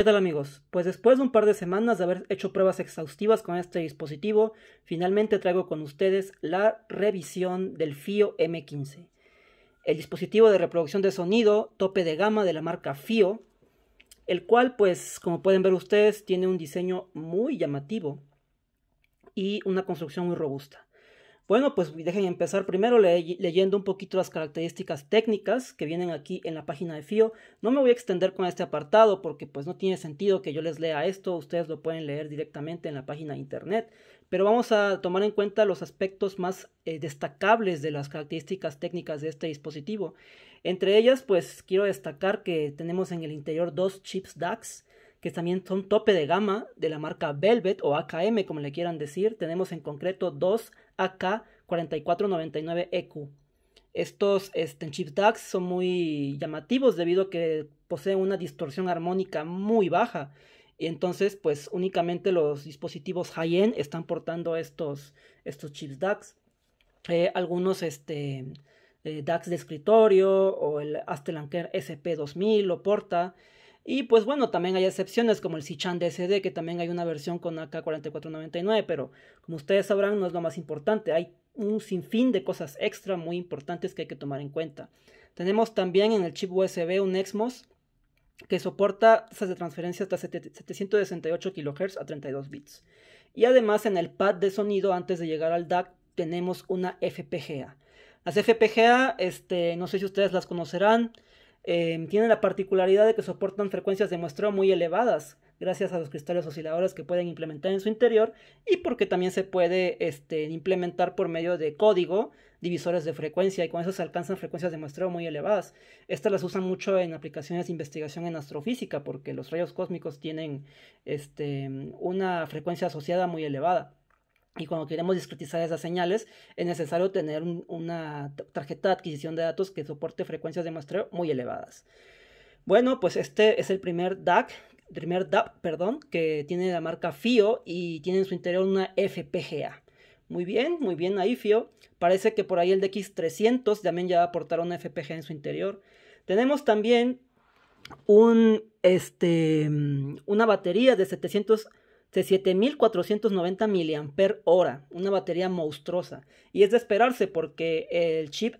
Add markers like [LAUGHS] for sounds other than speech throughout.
¿Qué tal amigos? Pues después de un par de semanas de haber hecho pruebas exhaustivas con este dispositivo, finalmente traigo con ustedes la revisión del FIO M15. El dispositivo de reproducción de sonido tope de gama de la marca FIO, el cual pues como pueden ver ustedes tiene un diseño muy llamativo y una construcción muy robusta. Bueno, pues dejen empezar primero leyendo un poquito las características técnicas que vienen aquí en la página de FIO. No me voy a extender con este apartado porque pues no tiene sentido que yo les lea esto, ustedes lo pueden leer directamente en la página de internet, pero vamos a tomar en cuenta los aspectos más eh, destacables de las características técnicas de este dispositivo. Entre ellas, pues quiero destacar que tenemos en el interior dos chips DAX, que también son tope de gama de la marca Velvet o AKM, como le quieran decir. Tenemos en concreto dos AK-4499EQ. E estos chips este, chip DACs son muy llamativos debido a que poseen una distorsión armónica muy baja. Y entonces, pues únicamente los dispositivos high-end están portando estos, estos chips DACs. Eh, algunos este, DACs eh, de escritorio o el Astelanker SP2000 lo porta. Y pues bueno, también hay excepciones como el Sichan DSD, que también hay una versión con AK-4499, pero como ustedes sabrán, no es lo más importante. Hay un sinfín de cosas extra muy importantes que hay que tomar en cuenta. Tenemos también en el chip USB un Exmos que soporta tasas de transferencia hasta 768 kHz a 32 bits. Y además en el pad de sonido antes de llegar al DAC tenemos una FPGA. Las FPGA, este, no sé si ustedes las conocerán, Em, tienen la particularidad de que soportan frecuencias de muestreo muy elevadas, gracias a los cristales osciladores que pueden implementar en su interior y porque también se puede este, implementar por medio de código divisores de frecuencia y con eso se alcanzan frecuencias de muestreo muy elevadas. Estas las usan mucho en aplicaciones de investigación en astrofísica porque los rayos cósmicos tienen este, una frecuencia asociada muy elevada. Y cuando queremos discretizar esas señales, es necesario tener una tarjeta de adquisición de datos que soporte frecuencias de muestreo muy elevadas. Bueno, pues este es el primer DAC, primer DAP, perdón, que tiene la marca FIO y tiene en su interior una FPGA. Muy bien, muy bien ahí FIO. Parece que por ahí el DX300 también ya va a aportar una FPGA en su interior. Tenemos también un, este, mm, una batería de 700 de 7490 mAh, una batería monstruosa. Y es de esperarse porque el chip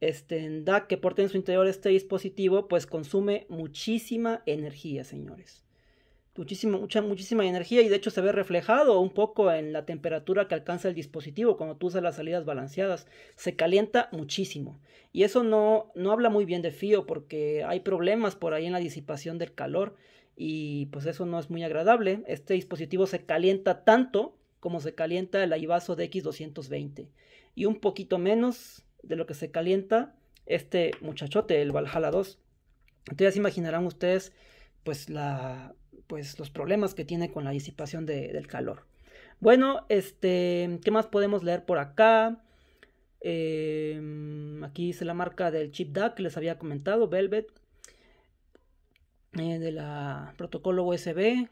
este, DAC que porta en su interior este dispositivo, pues consume muchísima energía, señores. Muchísima, mucha, muchísima energía y de hecho se ve reflejado un poco en la temperatura que alcanza el dispositivo cuando tú usas las salidas balanceadas. Se calienta muchísimo. Y eso no, no habla muy bien de FIO porque hay problemas por ahí en la disipación del calor y pues eso no es muy agradable. Este dispositivo se calienta tanto como se calienta el de DX220 y un poquito menos de lo que se calienta este muchachote, el Valhalla 2. Entonces imaginarán ustedes pues la pues los problemas que tiene con la disipación del calor. Bueno, este, ¿qué más podemos leer por acá? Eh, aquí dice la marca del chip DAC que les había comentado, Velvet. Eh, de la protocolo USB.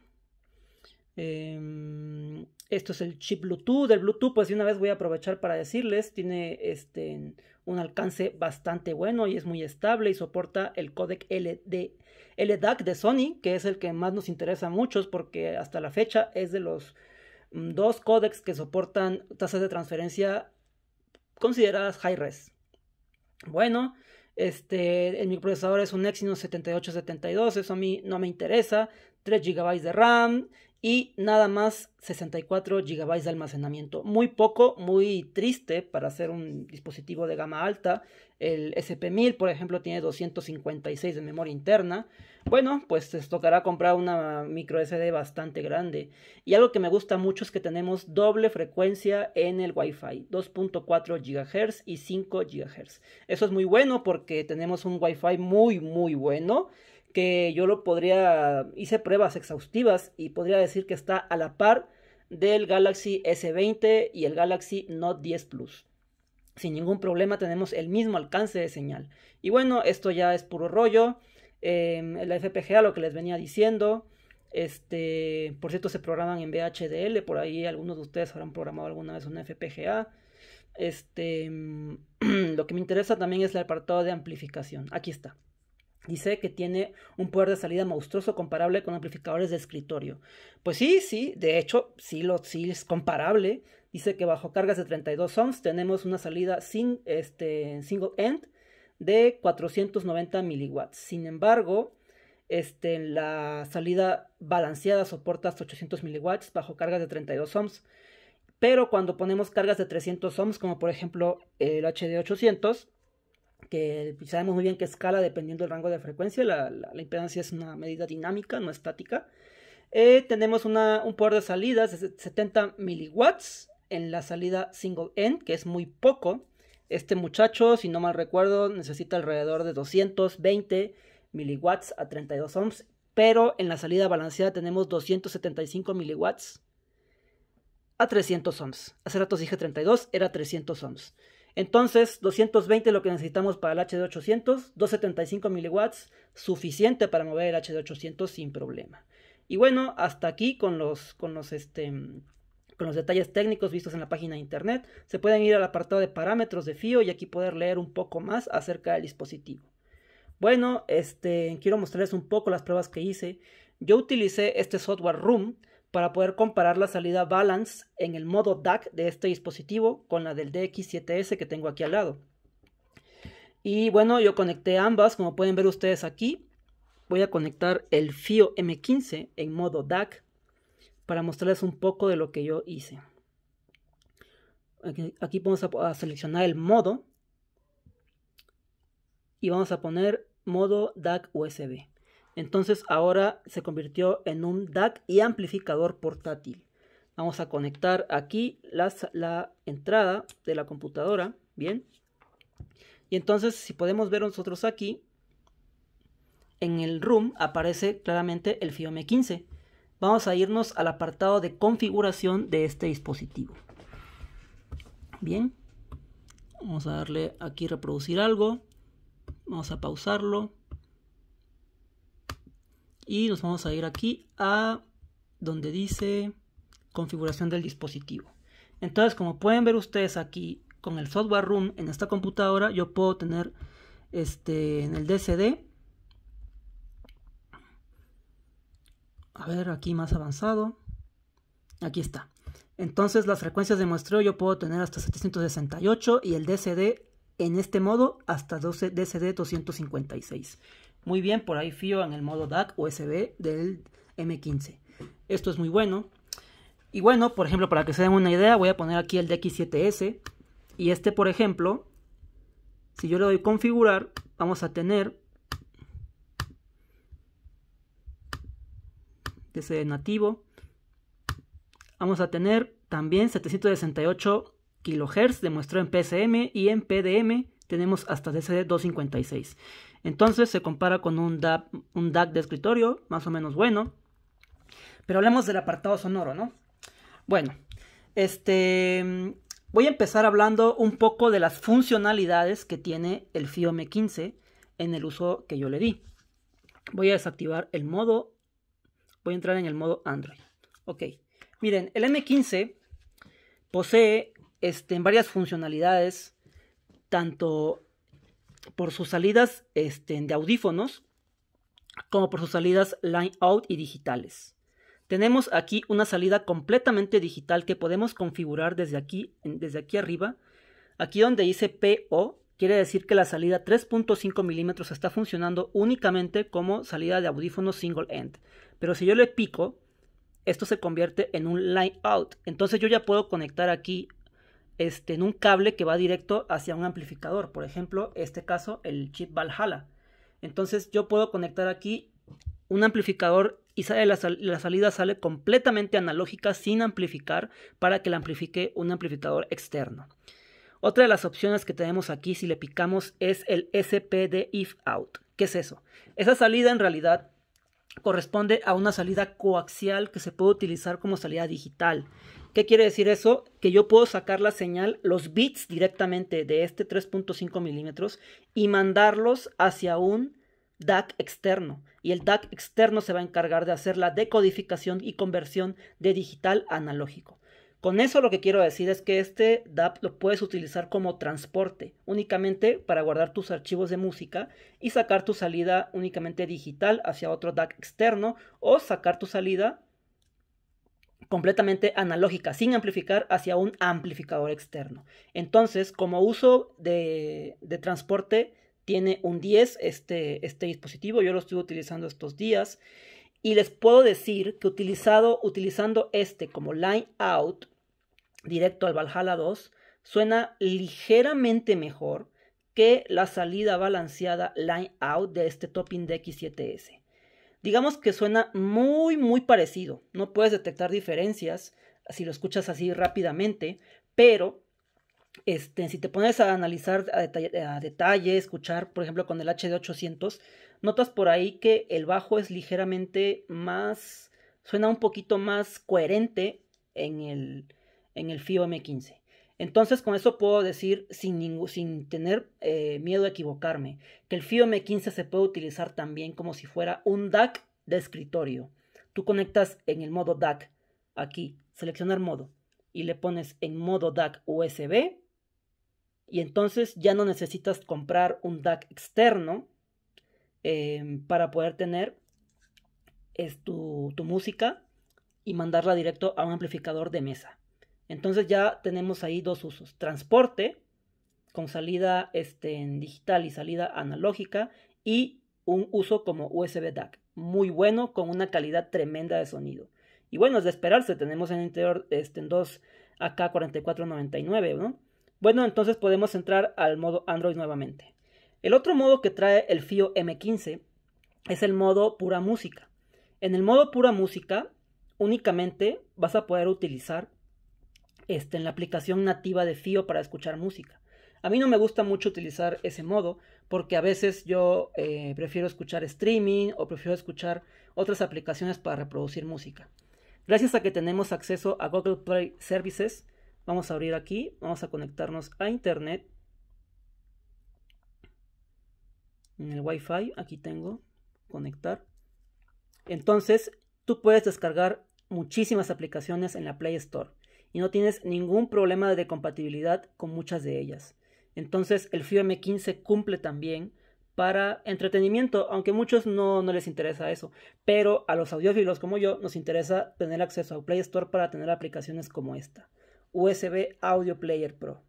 Em, esto es el chip Bluetooth. ...del Bluetooth, pues de una vez voy a aprovechar para decirles, tiene este, un alcance bastante bueno y es muy estable y soporta el codec LD, LDAC de Sony, que es el que más nos interesa a muchos porque hasta la fecha es de los mm, dos códecs que soportan tasas de transferencia consideradas high res. Bueno, este, el microprocesador es un Exynos 7872, eso a mí no me interesa. 3 GB de RAM y nada más 64 GB de almacenamiento. Muy poco, muy triste para hacer un dispositivo de gama alta. El SP1000, por ejemplo, tiene 256 de memoria interna. Bueno, pues les tocará comprar una micro SD bastante grande. Y algo que me gusta mucho es que tenemos doble frecuencia en el Wi-Fi, 2.4 GHz y 5 GHz. Eso es muy bueno porque tenemos un Wi-Fi muy, muy bueno que yo lo podría, hice pruebas exhaustivas y podría decir que está a la par del Galaxy S20 y el Galaxy Note 10 Plus. Sin ningún problema tenemos el mismo alcance de señal. Y bueno, esto ya es puro rollo. Eh, la FPGA, lo que les venía diciendo. Este, por cierto, se programan en VHDL. Por ahí algunos de ustedes habrán programado alguna vez una FPGA. Este, [CLEARS THROAT] lo que me interesa también es el apartado de amplificación. Aquí está. Dice que tiene un poder de salida monstruoso comparable con amplificadores de escritorio. Pues sí, sí, de hecho, sí, lo, es comparable. Dice que bajo cargas de 32 ohms tenemos una salida sin este, single end de 490 miliwatts. Sin embargo, este, la salida balanceada soporta hasta 800 miliwatts bajo cargas de 32 ohms. Pero cuando ponemos cargas de 300 ohms, como por ejemplo el HD800, que sabemos muy bien que escala dependiendo del rango de frecuencia, la, la, impedancia es una medida dinámica, no estática. Eh, tenemos una, un poder de salida de 70 miliwatts en la salida single end, que es muy poco. Este muchacho, si no mal recuerdo, necesita alrededor de 220 miliwatts a 32 ohms, pero en la salida balanceada tenemos 275 miliwatts a 300 ohms. Hace rato dije 32, era 300 ohms. Entonces, 220 es lo que necesitamos para el HD 800, 275 miliwatts, suficiente para mover el HD 800 sin problema. Y bueno, hasta aquí con los, este, con los, detalles técnicos vistos en la página de internet. Se pueden ir al apartado de parámetros de FIO y aquí poder leer un poco más acerca del dispositivo. Bueno, este, quiero mostrarles un poco las pruebas que hice. Yo utilicé este software Room para poder comparar la salida Balance en el modo DAC de este dispositivo con la del DX7S que tengo aquí al lado. Y bueno, yo conecté ambas, como pueden ver ustedes aquí. Voy a conectar el FIO M15 en modo DAC para mostrarles un poco de lo que yo hice. Aquí, vamos a seleccionar el modo y vamos a poner modo DAC USB. Entonces ahora se convirtió en un DAC y amplificador portátil. Vamos a conectar aquí la, entrada de la computadora. Bien. Y entonces si podemos ver nosotros aquí, en el room aparece claramente el FIOME 15. Vamos a irnos al apartado de configuración de este dispositivo. Bien. Vamos a darle aquí reproducir algo. Vamos a pausarlo y nos vamos a ir aquí a donde dice configuración del dispositivo. Entonces, como pueden ver ustedes aquí con el software room en esta computadora, yo puedo tener este en el DCD. A ver, aquí más avanzado. Aquí está. Entonces, las frecuencias de muestreo yo puedo tener hasta 768 y el DCD en este modo hasta 12 DCD 256 muy bien por ahí fío en el modo DAC USB del M15. Esto es muy bueno. Y bueno, por ejemplo, para que se den una idea, voy a poner aquí el DX7S. Y este, por ejemplo, si yo le doy configurar, vamos a tener ese nativo. Vamos a tener también 768 kHz de muestreo en PCM y en PDM tenemos hasta DCD 256. Entonces se compara con un DAC, de escritorio, más o menos bueno. Pero hablemos del apartado sonoro, ¿no? Bueno, este, voy a empezar hablando un poco de las funcionalidades que tiene el m 15 en el uso que yo le di. Voy a desactivar el modo, voy a entrar en el modo Android. Ok, miren, el M15 posee este, varias funcionalidades, tanto por sus salidas este, de audífonos como por sus salidas line out y digitales. Tenemos aquí una salida completamente digital que podemos configurar desde aquí, desde aquí arriba. Aquí donde dice PO, quiere decir que la salida 3.5 milímetros está funcionando únicamente como salida de audífonos single end. Pero si yo le pico, esto se convierte en un line out. Entonces yo ya puedo conectar aquí este, en un cable que va directo hacia un amplificador. Por ejemplo, este caso, el chip Valhalla. Entonces yo puedo conectar aquí un amplificador y la, la, salida sale completamente analógica sin amplificar para que la amplifique un amplificador externo. Otra de las opciones que tenemos aquí si le picamos es el SPD if out. ¿Qué es eso? Esa salida en realidad corresponde a una salida coaxial que se puede utilizar como salida digital. ¿Qué quiere decir eso? Que yo puedo sacar la señal, los bits directamente de este 3.5 milímetros y mandarlos hacia un DAC externo. Y el DAC externo se va a encargar de hacer la decodificación y conversión de digital a analógico. Con eso lo que quiero decir es que este DAP lo puedes utilizar como transporte, únicamente para guardar tus archivos de música y sacar tu salida únicamente digital hacia otro DAC externo o sacar tu salida completamente analógica, sin amplificar hacia un amplificador externo. Entonces, como uso de, transporte, tiene un 10 este, este dispositivo, yo lo estuve utilizando estos días, y les puedo decir que utilizado, utilizando este como line out, directo al Valhalla 2, suena ligeramente mejor que la salida balanceada line out de este Topping DX7S digamos que suena muy, muy parecido. No puedes detectar diferencias ah, si lo escuchas así rápidamente, pero este, si te pones a analizar a detalle, escuchar, por ejemplo, con el HD800, notas por ahí que el bajo es ligeramente más, suena un poquito más coherente en el, en el M15. Entonces con eso puedo decir sin, sin tener eh, miedo a equivocarme que el M 15 se puede utilizar también como si fuera un DAC de escritorio. Tú conectas en el modo DAC, aquí, seleccionar modo, y le pones en modo DAC USB, y entonces ya no necesitas comprar un DAC externo em, para poder tener tu música y mandarla directo a un amplificador de mesa. Entonces ya tenemos ahí dos usos. Transporte con salida este, en digital y salida analógica y un uso como USB DAC. Muy bueno, con una calidad tremenda de sonido. Y bueno, es de esperarse, tenemos en el interior este, en dos AK4499, ¿no? Bueno, entonces podemos entrar al modo Android nuevamente. El otro modo que trae el FIO M15 es el modo pura música. En el modo pura música únicamente vas a poder utilizar este, en la aplicación nativa de Fio para escuchar música. A mí no me gusta mucho utilizar ese modo porque a veces yo eh, prefiero escuchar streaming o prefiero escuchar otras aplicaciones para reproducir música. Gracias a que tenemos acceso a Google Play Services, vamos a abrir aquí, vamos a conectarnos a Internet. En el Wi-Fi, aquí tengo, conectar. Entonces, tú puedes descargar muchísimas aplicaciones en la Play Store y no tienes ningún problema de compatibilidad con muchas de ellas. Entonces el FIO M15 cumple también para entretenimiento, aunque muchos no, no les interesa eso, pero a los audiófilos como yo nos interesa tener acceso a Play Store para tener aplicaciones como esta, USB Audio Player Pro.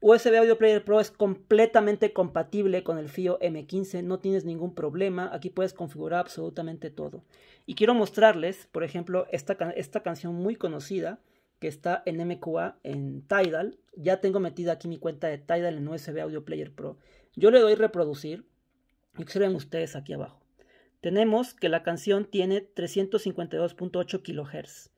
USB Audio Player Pro es completamente compatible con el FIO M15, no tienes ningún problema, aquí puedes configurar absolutamente todo. Y quiero mostrarles, por ejemplo, esta canción muy conocida, que está en MQA, en Tidal. Ya tengo metida aquí mi cuenta de Tidal en USB Audio Player Pro. Yo le doy reproducir y observen ustedes aquí abajo. Tenemos que la canción tiene 352.8 kHz.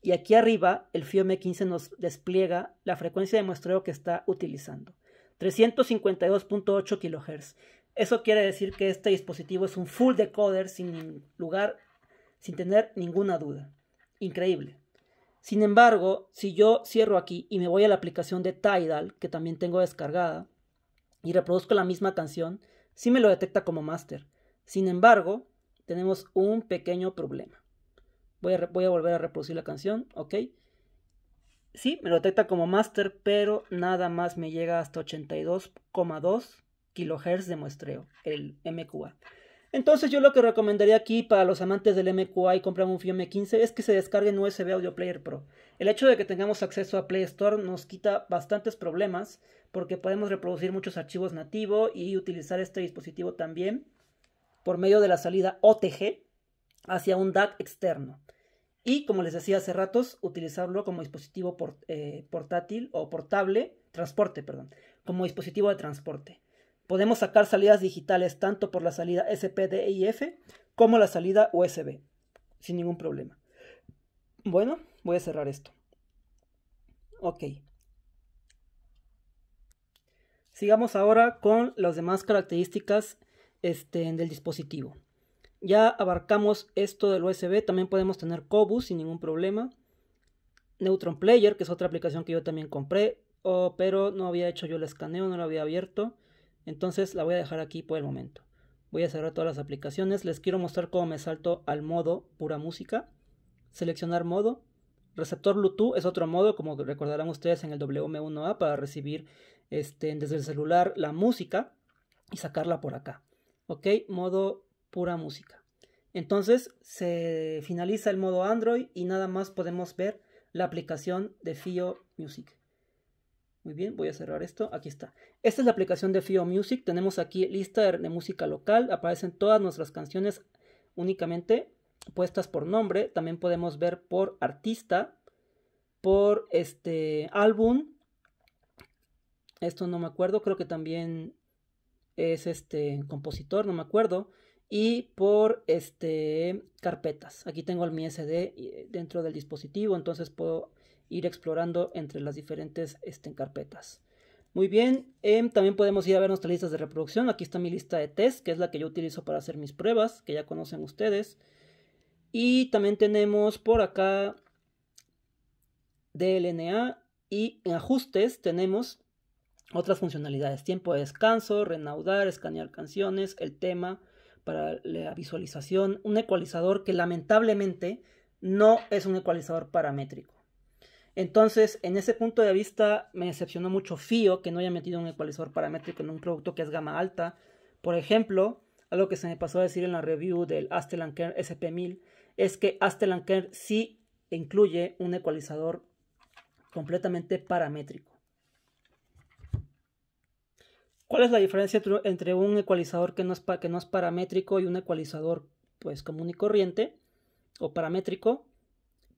Y aquí arriba el FIO 15 nos despliega la frecuencia de muestreo que está utilizando. 352.8 kHz. Eso quiere decir que este dispositivo es un full decoder sin lugar, sin tener ninguna duda. Increíble. Sin embargo, si yo cierro aquí y me voy a la aplicación de Tidal, que también tengo descargada, y reproduzco la misma canción, sí me lo detecta como master. Sin embargo, tenemos un pequeño problema. Voy a, volver a reproducir la canción, ok. Sí, me lo detecta como master, pero nada más me llega hasta 82,2 kHz de muestreo, el MQA. Entonces yo lo que recomendaría aquí para los amantes del MQI y comprar un m 15 es que se descarguen USB Audio Player Pro. El hecho de que tengamos acceso a Play Store nos quita bastantes problemas porque podemos reproducir muchos archivos nativos y utilizar este dispositivo también por medio de la salida OTG hacia un DAC externo. Y como les decía hace ratos, utilizarlo como dispositivo eh, portátil o portable, transporte, perdón, como dispositivo de transporte. Podemos sacar salidas digitales tanto por la salida SPDIF e como la salida USB, sin ningún problema. Bueno, voy a cerrar esto. Ok. Sigamos ahora con las demás características este, del dispositivo. Ya abarcamos esto del USB, también podemos tener Cobus sin ningún problema. Neutron Player, que es otra aplicación que yo también compré, oh, pero no había hecho yo el escaneo, no lo había abierto. Entonces la voy a dejar aquí por el momento. Voy a cerrar todas las aplicaciones. Les quiero mostrar cómo me salto al modo pura música. Seleccionar modo. Receptor Bluetooth es otro modo, como recordarán ustedes en el WM1A, para recibir este, desde el celular la música y sacarla por acá. Ok, modo pura música. Entonces se finaliza el modo Android y nada más podemos ver la aplicación de FIO Music. Muy bien, voy a cerrar esto. Aquí está. Esta es la aplicación de Fio Music. Tenemos aquí lista de música local. Aparecen todas nuestras canciones únicamente puestas por nombre. También podemos ver por artista, por este álbum. Esto no me acuerdo. Creo que también es este compositor, no me acuerdo. Y por este carpetas. Aquí tengo el mi SD dentro del dispositivo, entonces puedo ir explorando entre las diferentes este, carpetas. Muy bien, em, también podemos ir a ver nuestras listas de reproducción. Aquí está mi lista de test, que es la que yo utilizo para hacer mis pruebas, que ya conocen ustedes. Y también tenemos por acá DLNA y en ajustes tenemos otras funcionalidades. Tiempo de descanso, renaudar, escanear canciones, el tema para la visualización, un ecualizador que lamentablemente no es un ecualizador paramétrico. Entonces, en ese punto de vista, me decepcionó mucho FIO que no haya metido un ecualizador paramétrico en un producto que es gama alta. Por ejemplo, algo que se me pasó a decir en la review del Astelan SP1000 es que Astelan Kern sí incluye un ecualizador completamente paramétrico. ¿Cuál es la diferencia entre un ecualizador que no es, que no es paramétrico y un ecualizador pues común y corriente o paramétrico?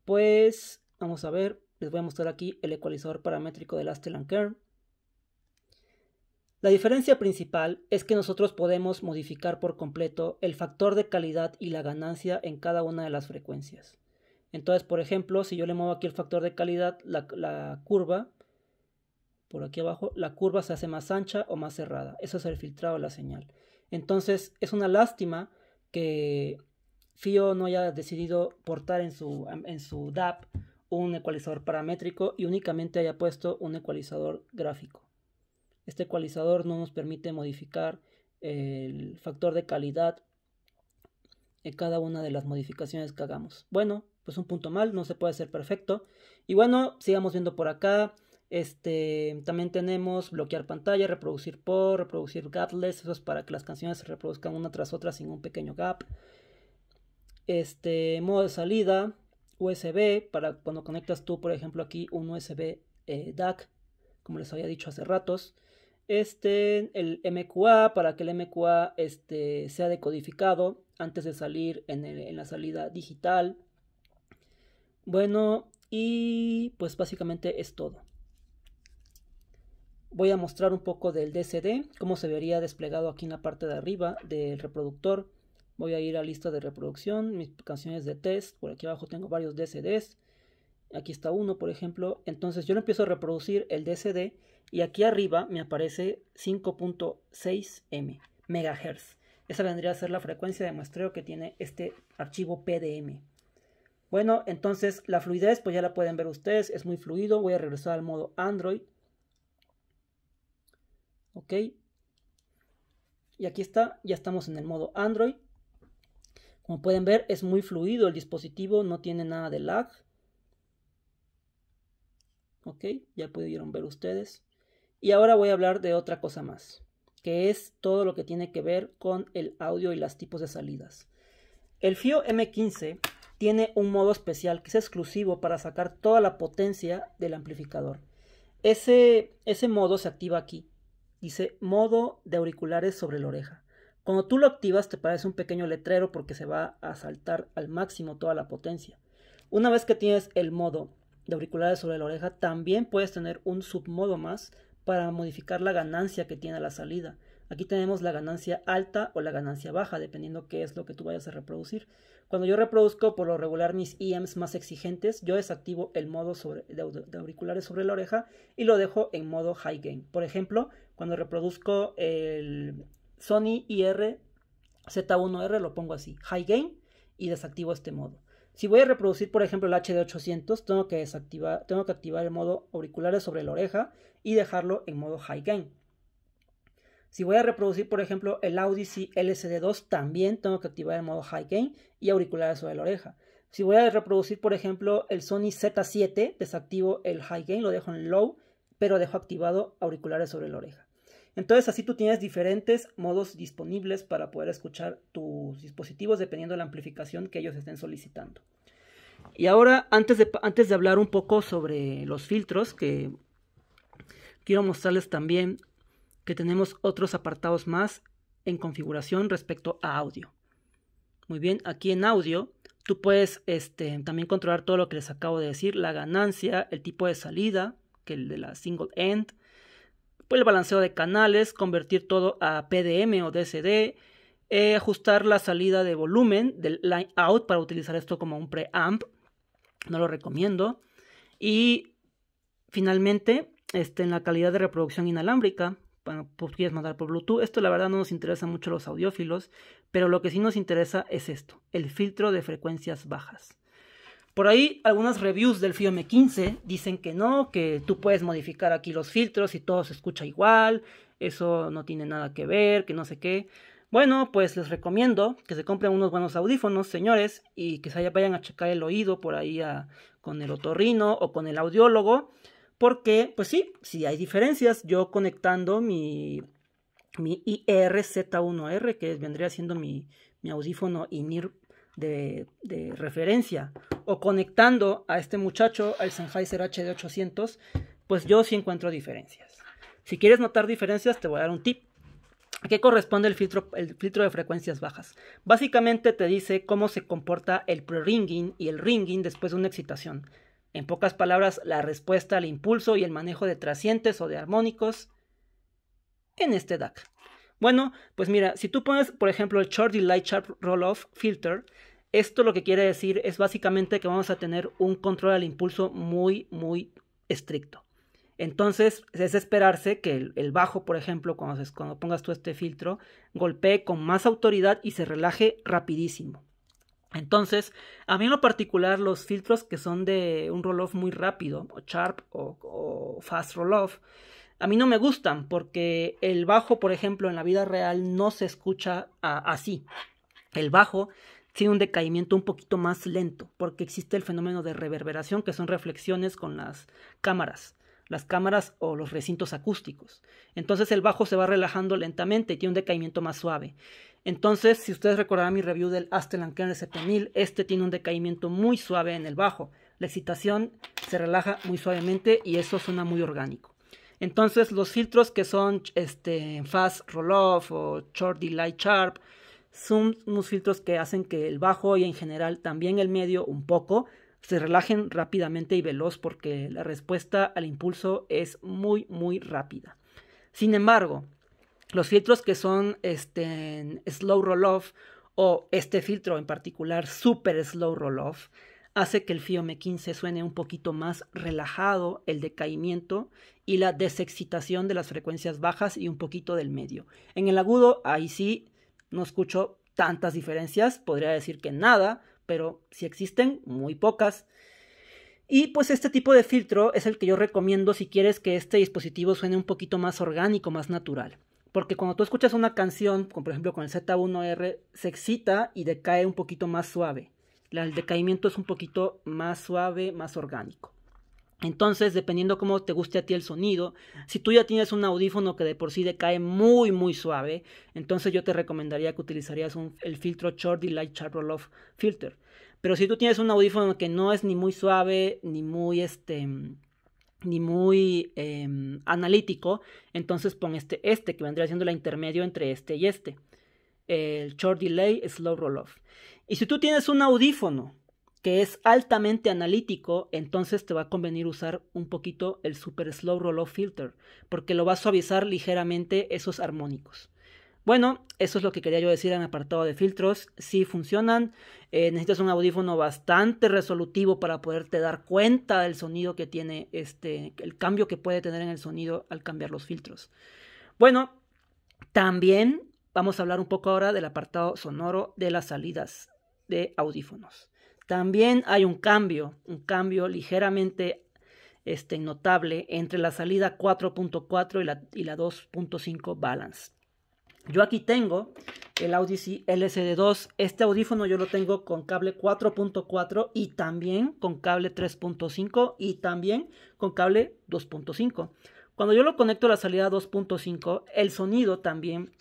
Pues vamos a ver. Les voy a mostrar aquí el ecualizador paramétrico de Astellan Kern. La diferencia principal es que nosotros podemos modificar por completo el factor de calidad y la ganancia en cada una de las frecuencias. Entonces, por ejemplo, si yo le muevo aquí el factor de calidad, la, curva, por aquí abajo, la curva se hace más ancha o más cerrada. Eso es el filtrado de la señal. Entonces, es una lástima que FIO no haya decidido portar en su, en su DAP un ecualizador paramétrico y únicamente haya puesto un ecualizador gráfico. Este ecualizador no nos permite modificar el factor de calidad en cada una de las modificaciones que hagamos. Bueno, pues un punto mal, no se puede ser perfecto. Y bueno, sigamos viendo por acá. Este, también tenemos bloquear pantalla, reproducir por, reproducir gapless, eso es para que las canciones se reproduzcan una tras otra sin un pequeño gap. Este, modo de salida, USB para cuando conectas tú, por ejemplo, aquí un USB eh, DAC, como les había dicho hace ratos. Este, el MQA, para que el MQA este, sea decodificado antes de salir en, en la salida digital. Bueno, y pues básicamente es todo. Voy a mostrar un poco del DCD, cómo se vería desplegado aquí en la parte de arriba del reproductor. Voy a ir a lista de reproducción, mis canciones de test. Por aquí abajo tengo varios DCDs. Aquí está uno, por ejemplo. Entonces yo lo empiezo a reproducir el DCD y aquí arriba me aparece 5.6M megahertz. Esa vendría a ser la frecuencia de muestreo que tiene este archivo PDM. Bueno, entonces la fluidez, pues ya la pueden ver ustedes, es muy fluido. Voy a regresar al modo Android. Ok. Y aquí está, ya estamos en el modo Android. Como pueden ver, es muy fluido el dispositivo, no tiene nada de lag. Ok, ya pudieron ver ustedes. Y ahora voy a hablar de otra cosa más, que es todo lo que tiene que ver con el audio y los tipos de salidas. El FIO M15 tiene un modo especial que es exclusivo para sacar toda la potencia del amplificador. Ese, ese modo se activa aquí. Dice modo de auriculares sobre la oreja. Cuando tú lo activas te parece un pequeño letrero porque se va a saltar al máximo toda la potencia. Una vez que tienes el modo de auriculares sobre la oreja, también puedes tener un submodo más para modificar la ganancia que tiene la salida. Aquí tenemos la ganancia alta o la ganancia baja, dependiendo qué es lo que tú vayas a reproducir. Cuando yo reproduzco por lo regular mis EMs más exigentes, yo desactivo el modo de, auriculares sobre la oreja y lo dejo en modo high gain. Por ejemplo, cuando reproduzco el Sony IR-Z1R lo pongo así, High Gain, y desactivo este modo. Si voy a reproducir, por ejemplo, el HD800, tengo que, desactivar, tengo que activar el modo auriculares sobre la oreja y dejarlo en modo High Gain. Si voy a reproducir, por ejemplo, el C lsd 2 también tengo que activar el modo High Gain y auriculares sobre la oreja. Si voy a reproducir, por ejemplo, el Sony Z7, desactivo el High Gain, lo dejo en Low, pero dejo activado auriculares sobre la oreja. Entonces así tú tienes diferentes modos disponibles para poder escuchar tus dispositivos dependiendo de la amplificación que ellos estén solicitando. Y ahora, antes de, antes de hablar un poco sobre los filtros, que quiero mostrarles también que tenemos otros apartados más en configuración respecto a audio. Muy bien, aquí en audio tú puedes este, también controlar todo lo que les acabo de decir, la ganancia, el tipo de salida, que el de la single end, pues el balanceo de canales, convertir todo a PDM o DSD, eh, ajustar la salida de volumen del line out para utilizar esto como un preamp, no lo recomiendo. Y finalmente, este, en la calidad de reproducción inalámbrica, bueno, pues, mandar por Bluetooth. Esto la verdad no nos interesa mucho a los audiófilos, pero lo que sí nos interesa es esto, el filtro de frecuencias bajas. Por ahí algunas reviews del fiom 15 dicen que no, que tú puedes modificar aquí los filtros y todo se escucha igual, eso no tiene nada que ver, que no sé qué. Bueno, pues les recomiendo que se compren unos buenos audífonos, señores, y que se vayan a checar el oído por ahí con el otorrino o con el audiólogo, porque pues sí, si hay diferencias. Yo conectando mi, mi IRZ1R, que vendría siendo mi, mi audífono INIR de, referencia. O conectando a este muchacho al Sennheiser HD800, pues yo sí encuentro diferencias. Si quieres notar diferencias, te voy a dar un tip. qué corresponde el filtro, el filtro de frecuencias bajas? Básicamente te dice cómo se comporta el pre-ringing y el ringing después de una excitación. En pocas palabras, la respuesta al impulso y el manejo de trascientes o de armónicos en este DAC. Bueno, pues mira, si tú pones, por ejemplo, el Short Light Sharp Roll-Off Filter, esto lo que quiere decir es básicamente que vamos a tener un control al impulso muy, muy estricto. Entonces es esperarse que el, bajo, por ejemplo, cuando, pongas tú este filtro, golpee con más autoridad y se relaje rapidísimo. Entonces, a mí en lo particular, los filtros que son de un roll-off muy rápido, o sharp o fast roll-off, a mí no me gustan porque el bajo, por ejemplo, en la vida real no se escucha así. El bajo tiene un decaimiento un poquito más lento porque existe el fenómeno de reverberación que son reflexiones con las cámaras las cámaras o los recintos acústicos. Entonces el bajo se va relajando lentamente y tiene un decaimiento más suave. Entonces, si ustedes recordarán mi review del Astellan de 7000, este tiene un decaimiento muy suave en el bajo. La excitación se relaja muy suavemente y eso suena muy orgánico. Entonces los filtros que son este, Fast Roll-Off o Short Delay Sharp son unos filtros que hacen que el bajo y en general también el medio un poco se relajen rápidamente y veloz porque la respuesta al impulso es muy muy rápida. Sin embargo, los filtros que son este, Slow Roll-Off o este filtro en particular Super Slow Roll-Off hace que el FIOME 15 suene un poquito más relajado, el decaimiento y la desexcitación de las frecuencias bajas y un poquito del medio. En el agudo, ahí sí, no escucho tantas diferencias, podría decir que nada, pero si existen, muy pocas. Y pues este tipo de filtro es el que yo recomiendo si quieres que este dispositivo suene un poquito más orgánico, más natural. Porque cuando tú escuchas una canción, como por ejemplo con el Z1R, se excita y decae un poquito más suave el decaimiento es un poquito más suave, más orgánico. Entonces, dependiendo cómo te guste a ti el sonido, si tú ya tienes un audífono que de por sí decae muy, muy suave, entonces yo te recomendaría que utilizarías el filtro Shorty Roll-Off Filter. Pero si tú tienes un audífono que no es ni muy suave, ni muy, este, ni muy em, analítico, entonces pon este, este, que vendría siendo la intermedio entre este y este. El Short Delay Slow Roll Off. Y si tú tienes un audífono que es altamente analítico, entonces te va a convenir usar un poquito el Super Slow Roll Off Filter, porque lo va a suavizar ligeramente esos armónicos. Bueno, eso es lo que quería yo decir en el apartado de filtros. Sí funcionan. Eh, necesitas un audífono bastante resolutivo para poderte dar cuenta del sonido que tiene este, el cambio que puede tener en el sonido al cambiar los filtros. Bueno, también vamos a hablar un poco ahora del apartado sonoro de las salidas de audífonos. También hay un cambio, un cambio ligeramente este, notable entre la salida 4.4 y la, y la 2.5 Balance. Yo aquí tengo el C lsd 2 Este audífono yo lo tengo con cable 4.4 y también con cable 3.5 y también con cable 2.5. Cuando yo lo conecto a la salida 2.5, el sonido también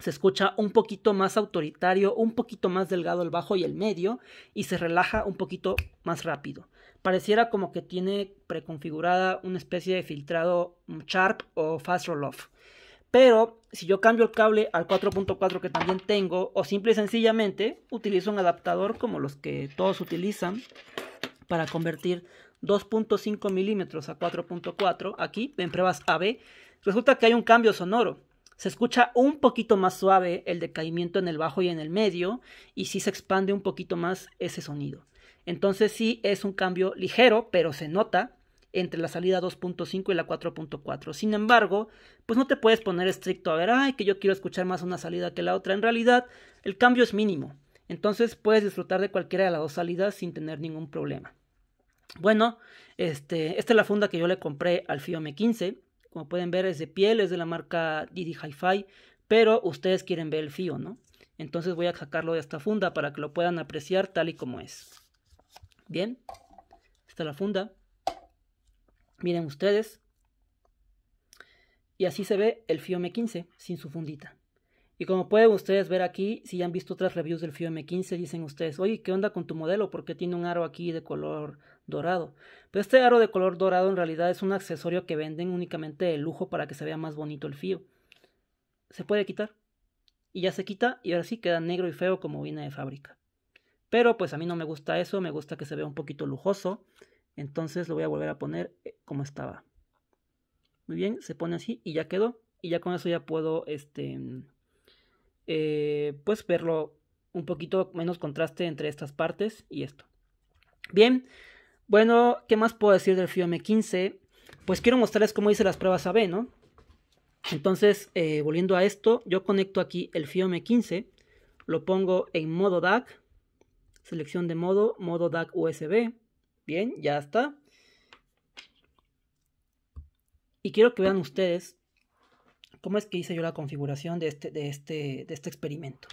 se escucha un poquito más autoritario, un poquito más delgado el bajo y el medio, y se relaja un poquito más rápido. Pareciera como que tiene preconfigurada una especie de filtrado mm, sharp o fast roll off. Pero si yo cambio el cable al 4.4 que también tengo, o simple y sencillamente utilizo un adaptador como los que todos utilizan para convertir 2.5 milímetros a 4.4, aquí en pruebas AB, resulta que hay un cambio sonoro se escucha un poquito más suave el decaimiento en el bajo y en el medio, y sí se expande un poquito más ese sonido. Entonces sí es un cambio ligero, pero se nota entre la salida 2.5 y la 4.4. Sin embargo, pues no te puedes poner estricto a ver, ay, que yo quiero escuchar más una salida que la otra. En realidad, el cambio es mínimo. Entonces puedes disfrutar de cualquiera de las dos salidas sin tener ningún problema. Bueno, este, esta es la funda que yo le compré al FIOME 15. Como pueden ver es de piel, es de la marca Didi Hi-Fi, pero ustedes quieren ver el fío, ¿no? Entonces voy a sacarlo de esta funda para que lo puedan apreciar tal y como es. Bien, está la funda. Miren ustedes. Y así se ve el m 15 sin su fundita. Y como pueden ustedes ver aquí, si ya han visto otras reviews del FIO M15, dicen ustedes, oye, ¿qué onda con tu modelo? Porque tiene un aro aquí de color dorado. Pero este aro de color dorado en realidad es un accesorio que venden únicamente de lujo para que se vea más bonito el FIO. Se puede quitar. Y ya se quita y ahora sí queda negro y feo como viene de fábrica. Pero pues a mí no me gusta eso, me gusta que se vea un poquito lujoso. Entonces lo voy a volver a poner eh, como estaba. Muy bien, se pone así y ya quedó. Y ya con eso ya puedo este eh, pues verlo un poquito menos contraste entre estas partes y esto. Bien, bueno, ¿qué más puedo decir del FIOM 15? Pues quiero mostrarles cómo hice las pruebas AB, ¿no? Entonces, eh, volviendo a esto, yo conecto aquí el FIOM 15, lo pongo en modo DAC, selección de modo, modo DAC USB. Bien, ya está. Y quiero que vean ustedes cómo es que hice yo la configuración de este, este, de este experimento.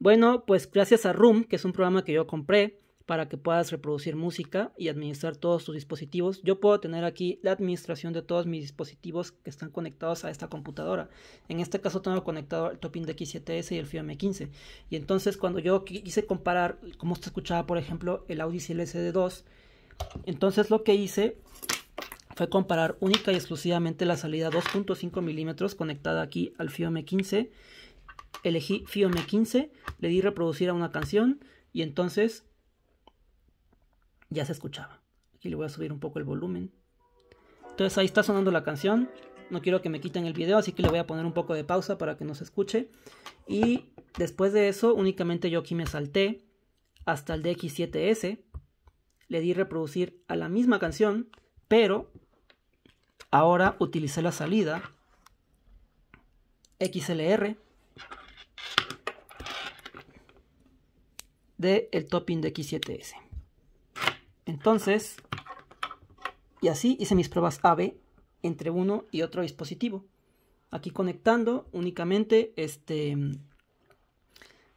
Bueno, pues gracias a Room, que es un programa que yo compré para que puedas reproducir música y administrar todos tus dispositivos. Yo puedo tener aquí la administración de todos mis dispositivos que están conectados a esta computadora. En este caso tengo conectado el Topin de 7 s y el FIOM 15 Y entonces cuando yo quise comparar cómo se escuchaba, por ejemplo, el Audi sd 2 entonces lo que hice fue comparar única y exclusivamente la salida 2.5 milímetros conectada aquí al FIOME 15. Elegí FIOME 15, le di reproducir a una canción y entonces ya se escuchaba. Aquí le voy a subir un poco el volumen. Entonces ahí está sonando la canción. No quiero que me quiten el video, así que le voy a poner un poco de pausa para que no se escuche. Y después de eso, únicamente yo aquí me salté hasta el DX7S. Le di reproducir a la misma canción, pero Ahora utilicé la salida XLR del el topping de X7S. Entonces, y así hice mis pruebas AB entre uno y otro dispositivo. Aquí conectando únicamente este,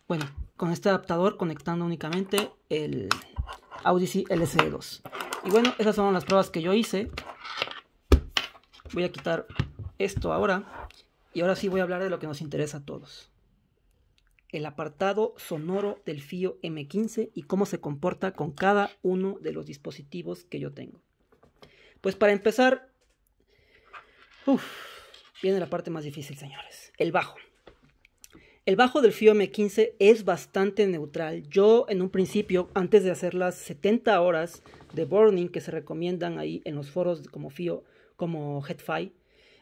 bueno, con este adaptador conectando únicamente el Audi LC2. Y bueno, esas son las pruebas que yo hice Voy a quitar esto ahora y ahora sí voy a hablar de lo que nos interesa a todos. El apartado sonoro del FIO M15 y cómo se comporta con cada uno de los dispositivos que yo tengo. Pues para empezar, viene la parte más difícil, señores, el bajo. El bajo del FIO M15 es bastante neutral. Yo en un principio, antes de hacer las 70 horas de burning que se recomiendan ahí en los foros como FIO, como Headfi.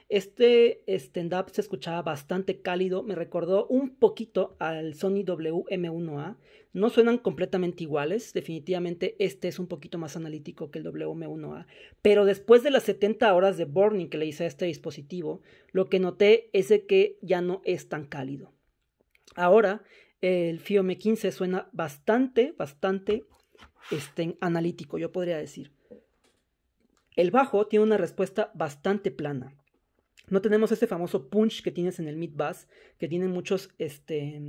Este stand-up se escuchaba bastante cálido, me recordó un poquito al Sony WM1A. No suenan completamente iguales, definitivamente este es un poquito más analítico que el WM1A. Pero después de las 70 horas de burning que le hice a este dispositivo, lo que noté es que ya no es tan cálido. Ahora, el m 15 suena bastante, bastante este, analítico, yo podría decir. El bajo tiene una respuesta bastante plana. No tenemos ese famoso punch que tienes en el mid bass, que tienen muchos este,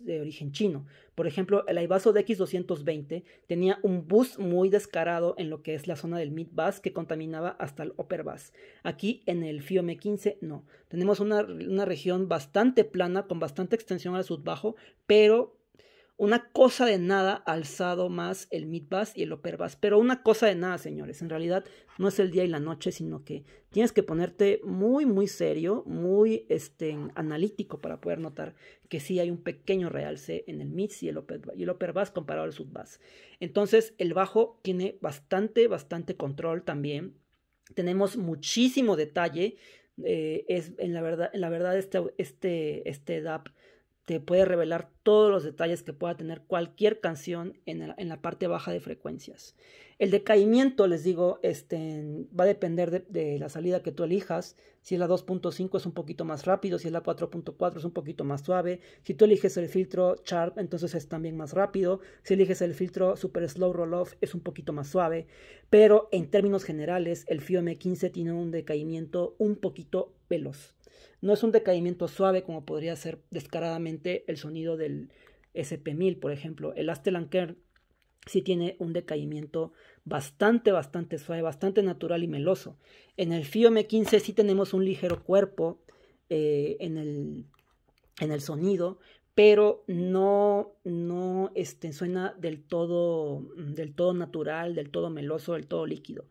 de origen chino. Por ejemplo, el ibaso DX220 tenía un boost muy descarado en lo que es la zona del mid bass que contaminaba hasta el upper bass. Aquí en el Fiome 15 no. Tenemos una, una región bastante plana con bastante extensión al sub bajo, pero una cosa de nada alzado más el mid-bass y el upper bass. Pero una cosa de nada, señores. En realidad no es el día y la noche, sino que tienes que ponerte muy, muy serio, muy este, analítico para poder notar que sí hay un pequeño realce en el mid y el upper, y bass comparado al sub bass. Entonces el bajo tiene bastante, bastante control también. Tenemos muchísimo detalle. Eh, es en la verdad, la verdad este, este, este DAP te puede revelar todos los detalles que pueda tener cualquier canción en, la parte baja de frecuencias. El decaimiento, les digo, este, va a depender de, la salida que tú elijas. Si es la 2.5 es un poquito más rápido, si es la 4.4 es un poquito más suave. Si tú eliges el filtro Sharp, entonces es también más rápido. Si eliges el filtro Super Slow Roll Off, es un poquito más suave. Pero en términos generales, el FIOM15 tiene un decaimiento un poquito veloz. No es un decaimiento suave como podría ser descaradamente el sonido del SP1000, por ejemplo. El Astelanker Kern sí tiene un decaimiento bastante, bastante suave, bastante natural y meloso. En el FIO M15 sí tenemos un ligero cuerpo eh, en, el, en, el, sonido, pero no, no este, suena del todo, del todo natural, del todo meloso, del todo líquido.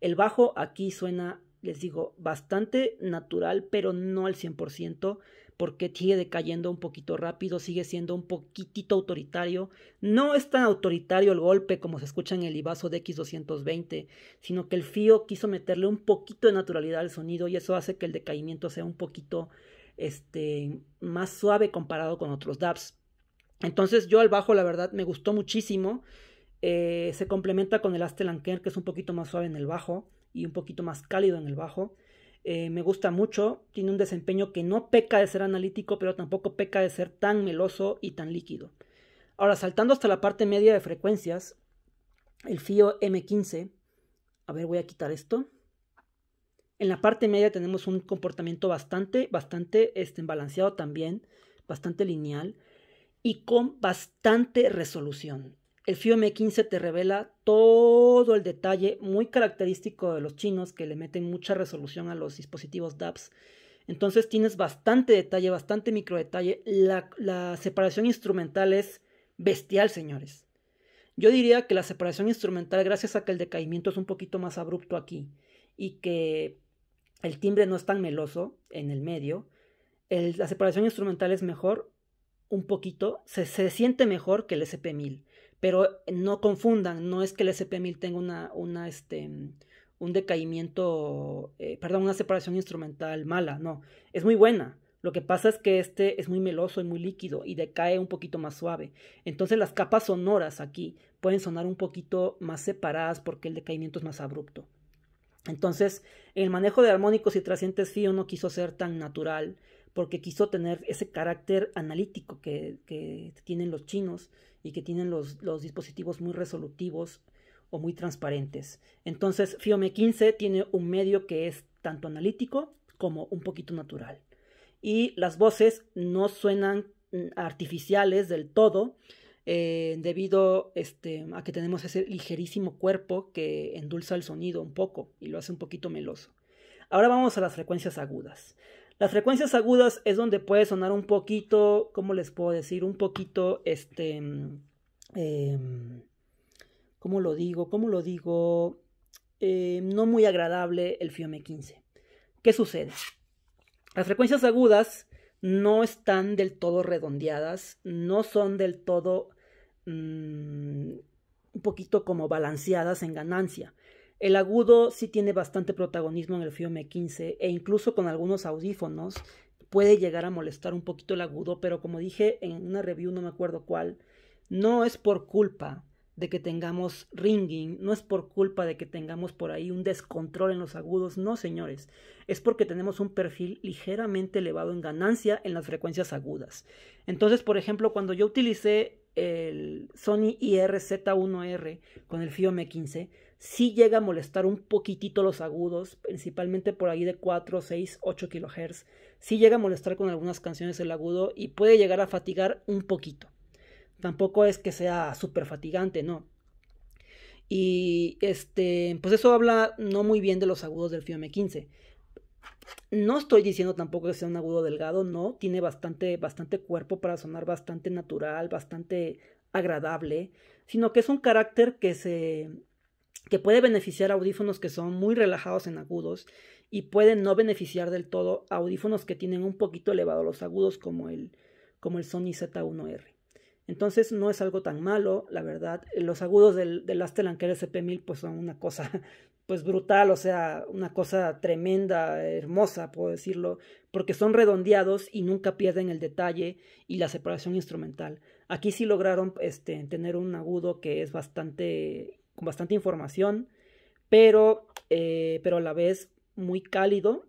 El bajo aquí suena les digo, bastante natural, pero no al 100%, porque sigue decayendo un poquito rápido, sigue siendo un poquitito autoritario. No es tan autoritario el golpe como se escucha en el Ibaso de X220, sino que el FIO quiso meterle un poquito de naturalidad al sonido y eso hace que el decaimiento sea un poquito este, más suave comparado con otros DAPs. Entonces yo al bajo la verdad me gustó muchísimo. Eh, se complementa con el Astelanker que es un poquito más suave en el bajo y un poquito más cálido en el bajo. Eh, me gusta mucho, tiene un desempeño que no peca de ser analítico, pero tampoco peca de ser tan meloso y tan líquido. Ahora, saltando hasta la parte media de frecuencias, el FIO M15, a ver, voy a quitar esto. En la parte media tenemos un comportamiento bastante, bastante este, balanceado también, bastante lineal y con bastante resolución. El m 15 te revela todo el detalle muy característico de los chinos que le meten mucha resolución a los dispositivos DAPS. Entonces tienes bastante detalle, bastante micro detalle. La, separación instrumental es bestial, señores. Yo diría que la separación instrumental, gracias a que el decaimiento es un poquito más abrupto aquí y que el timbre no es tan meloso en el medio, la separación instrumental es mejor un poquito, se, se siente mejor que el SP1000. Pero no confundan, no es que el SP1000 tenga una, una este, un decaimiento, eh, perdón, una separación instrumental mala, no, es muy buena. Lo que pasa es que este es muy meloso y muy líquido y decae un poquito más suave. Entonces las capas sonoras aquí pueden sonar un poquito más separadas porque el decaimiento es más abrupto. Entonces, el manejo de armónicos y trascientes Fio no quiso ser tan natural porque quiso tener ese carácter analítico que tienen los chinos y que tienen los, los dispositivos muy resolutivos o muy transparentes. Entonces, Fiome 15 tiene un medio que es tanto analítico como un poquito natural. Y las voces no suenan mm, artificiales del todo, eh, debido este, a que tenemos ese ligerísimo cuerpo que endulza el sonido un poco y lo hace un poquito meloso. Ahora vamos a las frecuencias agudas. Las frecuencias agudas es donde puede sonar un poquito, ¿cómo les puedo decir? Un poquito, este, mm, em, ¿cómo lo digo? ¿Cómo lo digo? Em, no muy agradable el FIOME 15. ¿Qué sucede? Las frecuencias agudas no están del todo redondeadas, no son del todo mm, un poquito como balanceadas en ganancia. El agudo sí tiene bastante protagonismo en el M 15 e incluso con algunos audífonos puede llegar a molestar un poquito el agudo, pero como dije en una review, no me acuerdo cuál, no es por culpa de que tengamos ringing, no es por culpa de que tengamos por ahí un descontrol en los agudos, no señores, es porque tenemos un perfil ligeramente elevado en ganancia en las frecuencias agudas. Entonces, por ejemplo, cuando yo utilicé el Sony IRZ1R con el FIOM 15, sí llega a molestar un poquitito los agudos, principalmente por ahí de 4, 6, 8 kHz, sí llega a molestar con algunas canciones el agudo y puede llegar a fatigar un poquito. Tampoco es que sea súper fatigante, no. Y este, pues eso habla no muy bien de los agudos del Fiume 15. No estoy diciendo tampoco que sea un agudo delgado, no, tiene bastante, bastante cuerpo para sonar bastante natural, bastante agradable, sino que es un carácter que se que puede beneficiar audífonos que son muy relajados en agudos y pueden no beneficiar del todo audífonos que tienen un poquito elevado los agudos como el como el Sony Z1R. Entonces no es algo tan malo, la verdad. Los agudos del, del Astelanker SP1000 pues son una cosa [LAUGHS] pues brutal, o sea, una cosa tremenda, hermosa, puedo decirlo, porque son redondeados y nunca pierden el detalle y la separación instrumental. Aquí sí lograron este, tener un agudo que es bastante, con bastante información, pero, eh, pero a la vez muy cálido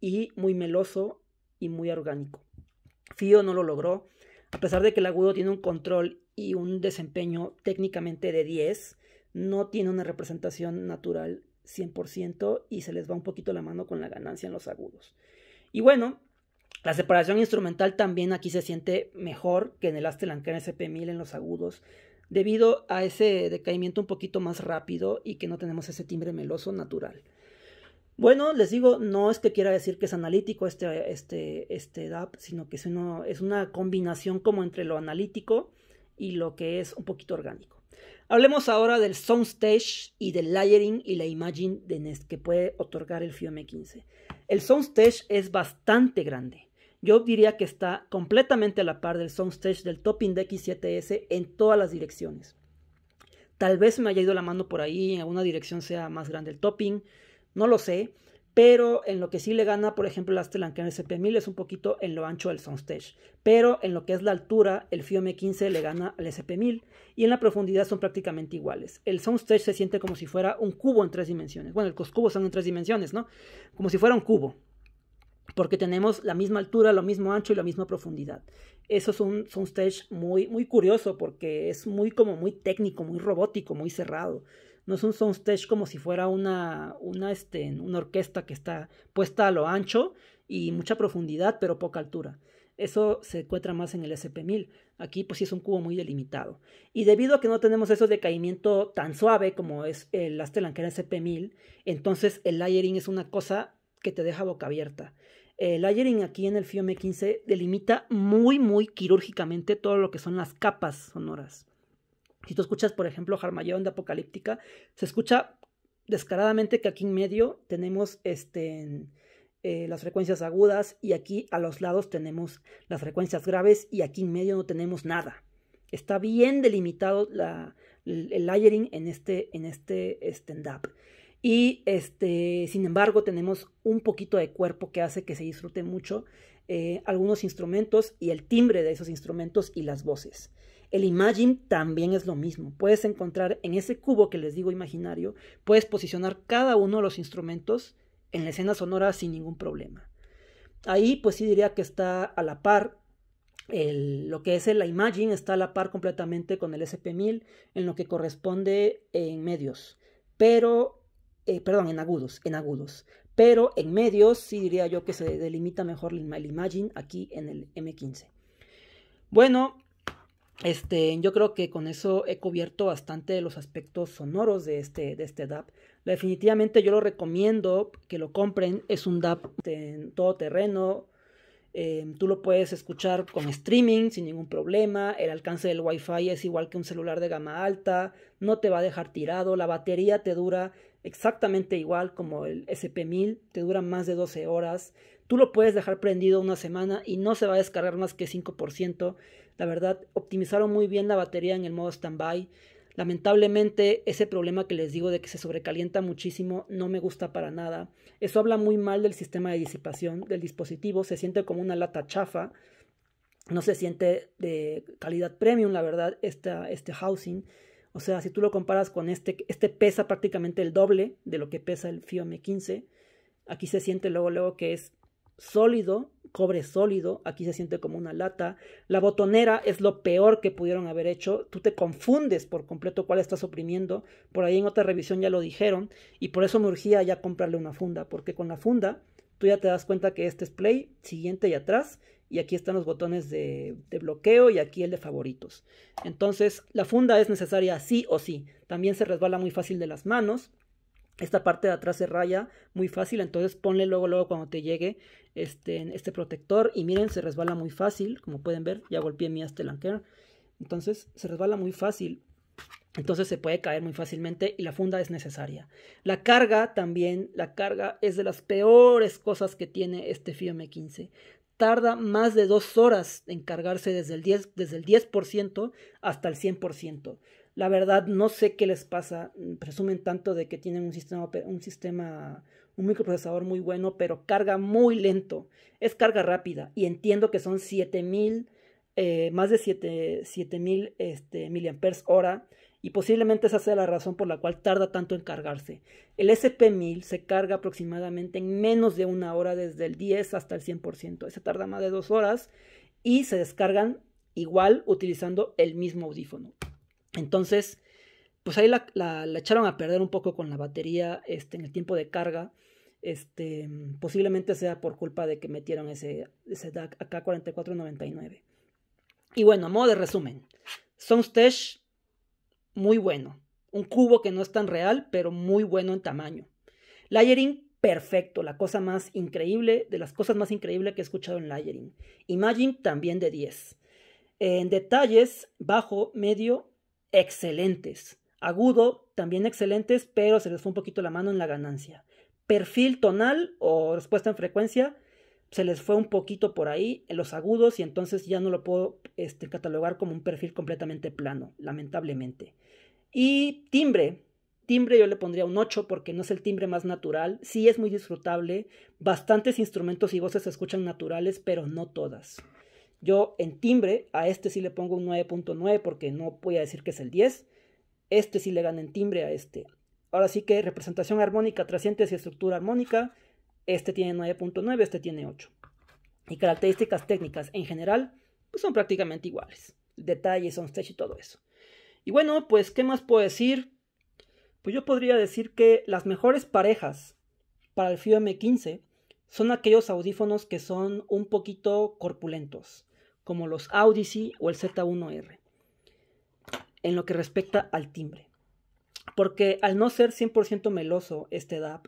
y muy meloso y muy orgánico. Fío no lo logró, a pesar de que el agudo tiene un control y un desempeño técnicamente de 10, no tiene una representación natural 100% y se les va un poquito la mano con la ganancia en los agudos. Y bueno, la separación instrumental también aquí se siente mejor que en el Astelancan SP1000 en los agudos, debido a ese decaimiento un poquito más rápido y que no tenemos ese timbre meloso natural. Bueno, les digo, no es que quiera decir que es analítico este, este, este DAP, sino que es, es una combinación como entre lo analítico y lo que es un poquito orgánico. Hablemos ahora del soundstage y del layering y la imagen que puede otorgar el FIOM15. El soundstage es bastante grande. Yo diría que está completamente a la par del soundstage del Topping de X7S en todas las direcciones. Tal vez me haya ido la mano por ahí, en alguna dirección sea más grande el topping, no lo sé, pero en lo que sí le gana, por ejemplo, el SP1000 es un poquito en lo ancho del soundstage, pero en lo que es la altura, el FIOME 15 le gana al SP1000 y en la profundidad son prácticamente iguales. El soundstage se siente como si fuera un cubo en tres dimensiones. Bueno, los cubos son en tres dimensiones, ¿no? Como si fuera un cubo, porque tenemos la misma altura, lo mismo ancho y la misma profundidad. Eso es un soundstage muy, muy curioso porque es muy como muy técnico, muy robótico, muy cerrado no es un soundstage como si fuera una, una, este, una orquesta que está puesta a lo ancho y mucha profundidad, pero poca altura. Eso se encuentra más en el SP1000. Aquí pues sí es un cubo muy delimitado. Y debido a que no tenemos ese decaimiento tan suave como es el el SP1000, entonces el layering es una cosa que te deja boca abierta. El layering aquí en el fiom 15 delimita muy muy quirúrgicamente todo lo que son las capas sonoras. Si tú escuchas, por ejemplo, Harmayón de Apocalíptica, se escucha descaradamente que aquí en medio tenemos este, eh, las frecuencias agudas y aquí a los lados tenemos las frecuencias graves y aquí en medio no tenemos nada. Está bien delimitado el layering en este, stand-up. Este, este y este, sin embargo, tenemos un poquito de cuerpo que hace que se disfrute mucho eh, algunos instrumentos y el timbre de esos instrumentos y las voces. El imaging también es lo mismo. Puedes encontrar en ese cubo que les digo imaginario, puedes posicionar cada uno de los instrumentos en la escena sonora sin ningún problema. Ahí pues sí diría que está a la par lo que es el imaging está a la par completamente con el SP1000 en lo que corresponde en medios, pero, eh, perdón, en agudos, en agudos. Pero en medios sí diría yo que se delimita mejor el imaging aquí en el M15. Bueno, este, yo creo que con eso he cubierto bastante los aspectos sonoros de este, de este DAP. Definitivamente yo lo recomiendo que lo compren. Es un DAP en todo terreno. Eh, tú lo puedes escuchar con streaming sin ningún problema. El alcance del Wi-Fi es igual que un celular de gama alta. No te va a dejar tirado. La batería te dura exactamente igual como el SP1000. Te dura más de 12 horas. Tú lo puedes dejar prendido una semana y no se va a descargar más que 5%. La verdad, optimizaron muy bien la batería en el modo standby. Lamentablemente, ese problema que les digo de que se sobrecalienta muchísimo no me gusta para nada. Eso habla muy mal del sistema de disipación del dispositivo. Se siente como una lata chafa. No se siente de calidad premium, la verdad, este housing. O sea, si tú lo comparas con este, este pesa prácticamente el doble de lo que pesa el FIOM 15. Aquí se siente luego, luego que es sólido cobre sólido, aquí se siente como una lata. La botonera es lo peor que pudieron haber hecho. Tú te confundes por completo cuál estás oprimiendo. Por ahí en otra revisión ya lo dijeron y por eso me urgía ya comprarle una funda, porque con la funda tú ya te das cuenta que este es play, siguiente y atrás. Y aquí están los botones de, de bloqueo y aquí el de favoritos. Entonces, la funda es necesaria sí o sí. También se resbala muy fácil de las manos esta parte de atrás se raya muy fácil, entonces ponle luego, luego cuando te llegue este, este protector. Y miren, se resbala muy fácil, como pueden ver, ya golpeé mi Astelanker. Entonces se resbala muy fácil, entonces se puede caer muy fácilmente y la funda es necesaria. La carga también, la carga es de las peores cosas que tiene este m 15 tarda más de dos horas en cargarse desde el 10%, desde el 10 hasta el 100%. La verdad, no sé qué les pasa. Mm, presumen tanto de que tienen un sistema, un microprocesador muy bueno, pero carga muy lento. Es carga rápida. Y entiendo que son 7000, eh, más de 7000 este, miliamperes hora. Y posiblemente esa sea la razón por la cual tarda tanto en cargarse. El SP1000 se carga aproximadamente en menos de una hora, desde el 10 hasta el 100%. Ese tarda más de dos horas y se descargan igual utilizando el mismo audífono. Entonces, pues ahí la, echaron a perder un poco con la batería este, en el tiempo de carga. Este, posiblemente sea por culpa de que metieron ese, ese DAC AK-4499. Y bueno, a modo de resumen, Soundstage, muy bueno. Un cubo que no es tan real, pero muy bueno en tamaño. Layering, perfecto. La cosa más increíble, de las cosas más increíbles que he escuchado en Layering. Imagine, también de 10. En detalles, bajo, medio, excelentes. Agudo, también excelentes, pero se les fue un poquito la mano en la ganancia. Perfil tonal o respuesta en frecuencia, se les fue un poquito por ahí en los agudos y entonces ya no lo puedo este, catalogar como un perfil completamente plano, lamentablemente. Y timbre, timbre yo le pondría un 8 porque no es el timbre más natural, sí es muy disfrutable, bastantes instrumentos y voces se escuchan naturales, pero no todas. Yo en timbre a este sí le pongo un 9.9 porque no voy a decir que es el 10. Este sí le gana en timbre a este. Ahora sí que representación armónica, trascientes y estructura armónica. Este tiene 9.9, este tiene 8. Y características técnicas en general pues son prácticamente iguales. Detalles, stage y todo eso. Y bueno, pues ¿qué más puedo decir? Pues yo podría decir que las mejores parejas para el FIO M15 son aquellos audífonos que son un poquito corpulentos como los Audisi o el Z1R, en lo que respecta al timbre. Porque al no ser 100% meloso este DAP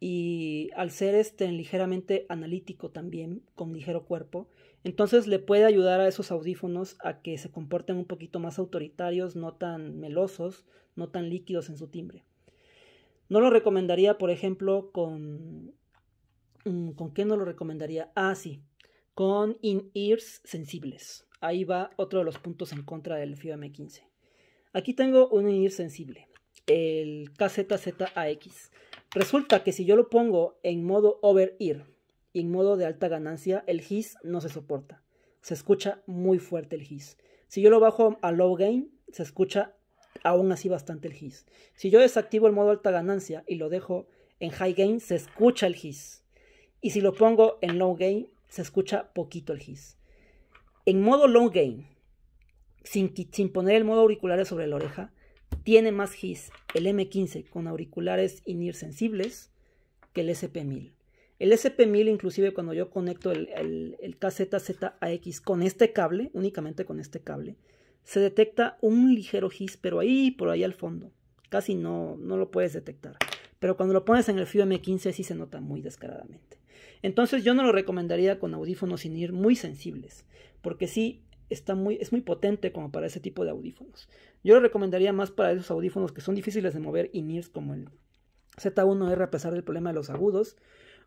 y al ser este ligeramente analítico también, con ligero cuerpo, entonces le puede ayudar a esos audífonos a que se comporten un poquito más autoritarios, no tan melosos, no tan líquidos en su timbre. No lo recomendaría, por ejemplo, con... Mm, ¿Con qué no lo recomendaría? Ah, sí, con in-ears sensibles. Ahí va otro de los puntos en contra del m 15 Aquí tengo un in-ear sensible, el KZZAX. Resulta que si yo lo pongo en modo over-ear y en modo de alta ganancia, el his no se soporta. Se escucha muy fuerte el his Si yo lo bajo a low gain, se escucha aún así bastante el his Si yo desactivo el modo alta ganancia y lo dejo en high gain, se escucha el his Y si lo pongo en low gain, se escucha poquito el GIS. En modo long gain, sin, sin poner el modo auriculares sobre la oreja, tiene más GIS el M15 con auriculares in sensibles que el SP1000. El SP1000, inclusive cuando yo conecto el, el, el KZZAX con este cable, únicamente con este cable, se detecta un ligero GIS, pero ahí, por ahí al fondo. Casi no, no lo puedes detectar. Pero cuando lo pones en el FIU M15 sí se nota muy descaradamente. Entonces yo no lo recomendaría con audífonos sin ir muy sensibles, porque sí está muy, es muy potente como para ese tipo de audífonos. Yo lo recomendaría más para esos audífonos que son difíciles de mover in-ears como el Z1R a pesar del problema de los agudos.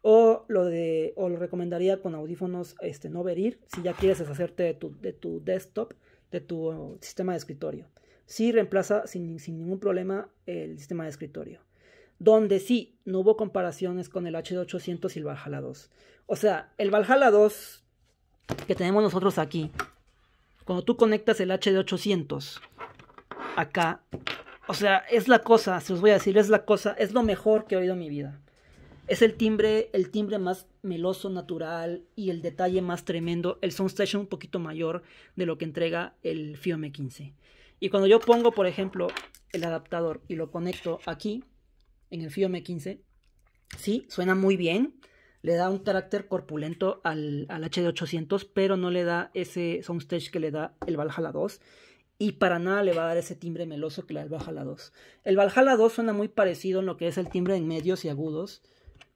O lo, de, lo recomendaría con audífonos este, no ear si ya quieres deshacerte de tu, de tu desktop, de tu sistema de escritorio. Sí reemplaza sin ningún problema el sistema de escritorio donde sí, no hubo comparaciones con el H800 y el Valhalla 2. O sea, el Valhalla 2 que tenemos nosotros aquí, cuando tú conectas el H800 acá, o sea, es la cosa, se os voy a decir, es la cosa, es lo mejor que he oído en mi vida. Es el timbre, el timbre más meloso, natural y el detalle más tremendo, el Soundstation un poquito mayor de lo que entrega el FIOME 15. Y cuando yo pongo, por ejemplo, el adaptador y lo conecto aquí, en el FIOME 15. Sí, suena muy bien, le da un carácter corpulento al, HD800, pero no le da ese soundstage que le da el Valhalla 2. Y para nada le va a dar ese timbre meloso que le da el Valhalla 2. El Valhalla 2 suena muy parecido en lo que es el timbre en medios y agudos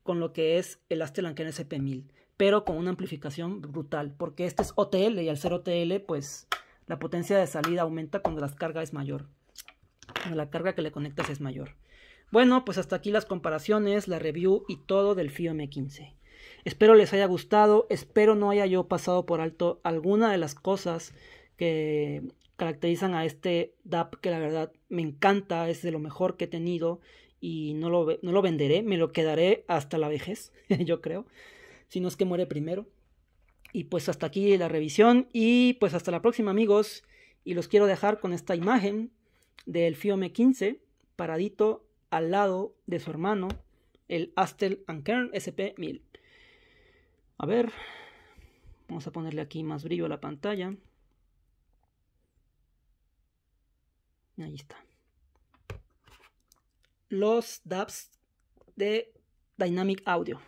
con lo que es el en SP1000, pero con una amplificación brutal, porque este es OTL y al ser OTL, pues la potencia de salida aumenta cuando la carga es mayor. Cuando la carga que le conectas es mayor. Bueno, pues hasta aquí las comparaciones, la review y todo del M 15. Espero les haya gustado, espero no haya yo pasado por alto alguna de las cosas que caracterizan a este DAP que la verdad me encanta, es de lo mejor que he tenido y no lo, no lo venderé, me lo quedaré hasta la vejez, [LAUGHS] yo creo, si no es que muere primero. Y pues hasta aquí la revisión y pues hasta la próxima amigos y los quiero dejar con esta imagen del Fiome 15 paradito al lado de su hermano, el Astel Ankern SP1000. A ver, vamos a ponerle aquí más brillo a la pantalla. Ahí está. Los dabs de Dynamic Audio.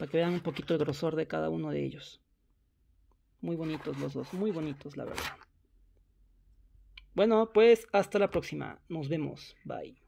Para que vean un poquito el grosor de cada uno de ellos. Muy bonitos los dos, muy bonitos la verdad. Bueno, pues hasta la próxima. Nos vemos. Bye.